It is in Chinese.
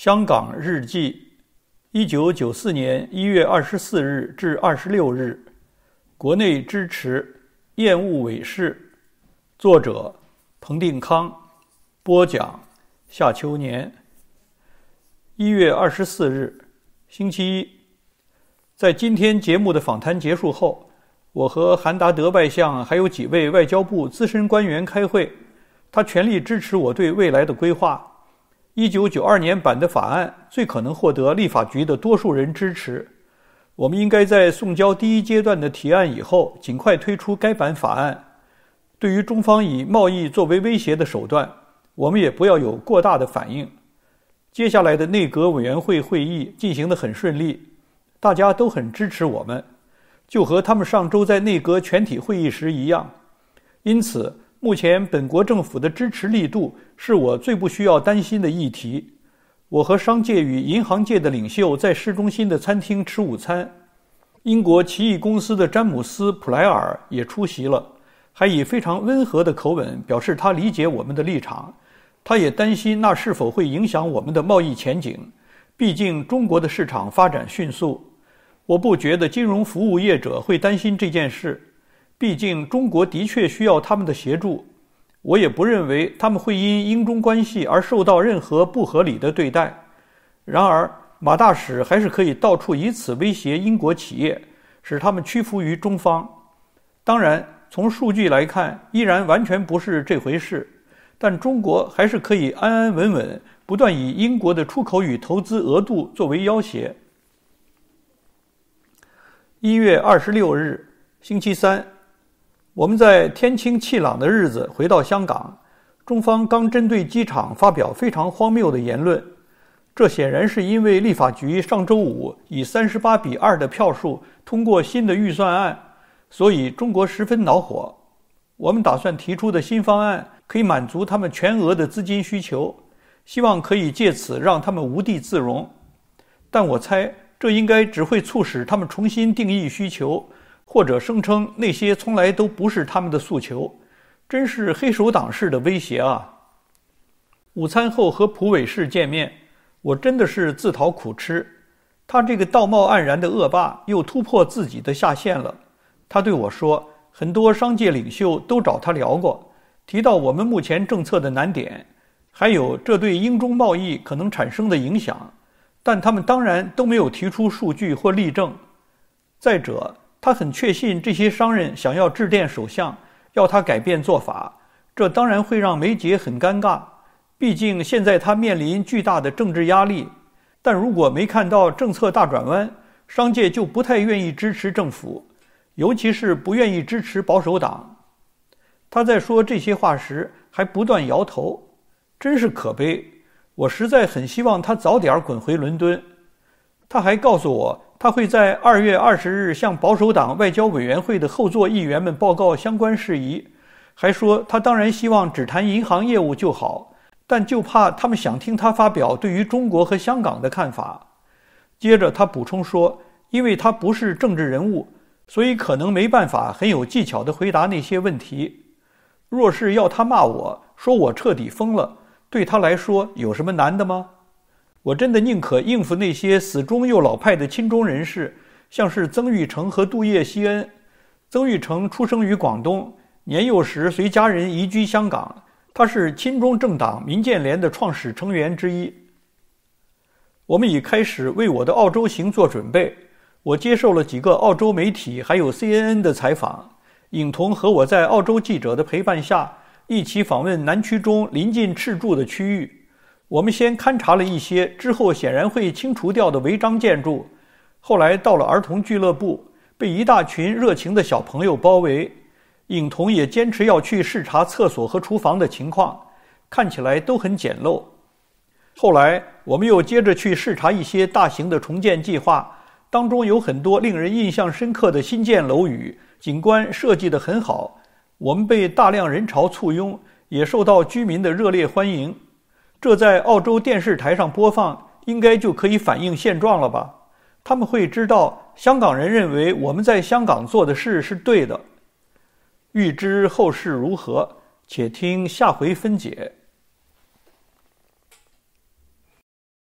《香港日记》，一九九四年一月二十四日至二十六日，国内支持厌恶伟士，作者彭定康，播讲夏秋年。一月二十四日，星期一，在今天节目的访谈结束后，我和韩达德外相还有几位外交部资深官员开会，他全力支持我对未来的规划。一九九二年版的法案最可能获得立法局的多数人支持。我们应该在送交第一阶段的提案以后，尽快推出该版法案。对于中方以贸易作为威胁的手段，我们也不要有过大的反应。接下来的内阁委员会会议进行得很顺利，大家都很支持我们，就和他们上周在内阁全体会议时一样。因此。目前本国政府的支持力度是我最不需要担心的议题。我和商界与银行界的领袖在市中心的餐厅吃午餐，英国奇异公司的詹姆斯·普莱尔也出席了，还以非常温和的口吻表示他理解我们的立场。他也担心那是否会影响我们的贸易前景，毕竟中国的市场发展迅速。我不觉得金融服务业者会担心这件事。毕竟，中国的确需要他们的协助，我也不认为他们会因英中关系而受到任何不合理的对待。然而，马大使还是可以到处以此威胁英国企业，使他们屈服于中方。当然，从数据来看，依然完全不是这回事。但中国还是可以安安稳稳，不断以英国的出口与投资额度作为要挟。一月二十六日，星期三。我们在天清气朗的日子回到香港，中方刚针对机场发表非常荒谬的言论，这显然是因为立法局上周五以三十八比二的票数通过新的预算案，所以中国十分恼火。我们打算提出的新方案可以满足他们全额的资金需求，希望可以借此让他们无地自容，但我猜这应该只会促使他们重新定义需求。或者声称那些从来都不是他们的诉求，真是黑手党式的威胁啊！午餐后和蒲伟士见面，我真的是自讨苦吃。他这个道貌岸然的恶霸又突破自己的下限了。他对我说，很多商界领袖都找他聊过，提到我们目前政策的难点，还有这对英中贸易可能产生的影响，但他们当然都没有提出数据或例证。再者，他很确信这些商人想要致电首相，要他改变做法，这当然会让梅杰很尴尬。毕竟现在他面临巨大的政治压力，但如果没看到政策大转弯，商界就不太愿意支持政府，尤其是不愿意支持保守党。他在说这些话时还不断摇头，真是可悲。我实在很希望他早点滚回伦敦。他还告诉我。他会在二月二十日向保守党外交委员会的后座议员们报告相关事宜，还说他当然希望只谈银行业务就好，但就怕他们想听他发表对于中国和香港的看法。接着他补充说，因为他不是政治人物，所以可能没办法很有技巧地回答那些问题。若是要他骂我说我彻底疯了，对他来说有什么难的吗？我真的宁可应付那些死忠又老派的亲中人士，像是曾玉成和杜叶希恩。曾玉成出生于广东，年幼时随家人移居香港。他是亲中政党民建联的创始成员之一。我们已开始为我的澳洲行做准备。我接受了几个澳洲媒体还有 CNN 的采访。影童和我在澳洲记者的陪伴下，一起访问南区中临近赤柱的区域。我们先勘察了一些之后显然会清除掉的违章建筑，后来到了儿童俱乐部，被一大群热情的小朋友包围。影童也坚持要去视察厕所和厨房的情况，看起来都很简陋。后来我们又接着去视察一些大型的重建计划，当中有很多令人印象深刻的新建楼宇，景观设计得很好。我们被大量人潮簇拥，也受到居民的热烈欢迎。这在澳洲电视台上播放，应该就可以反映现状了吧？他们会知道，香港人认为我们在香港做的事是对的。欲知后事如何，且听下回分解。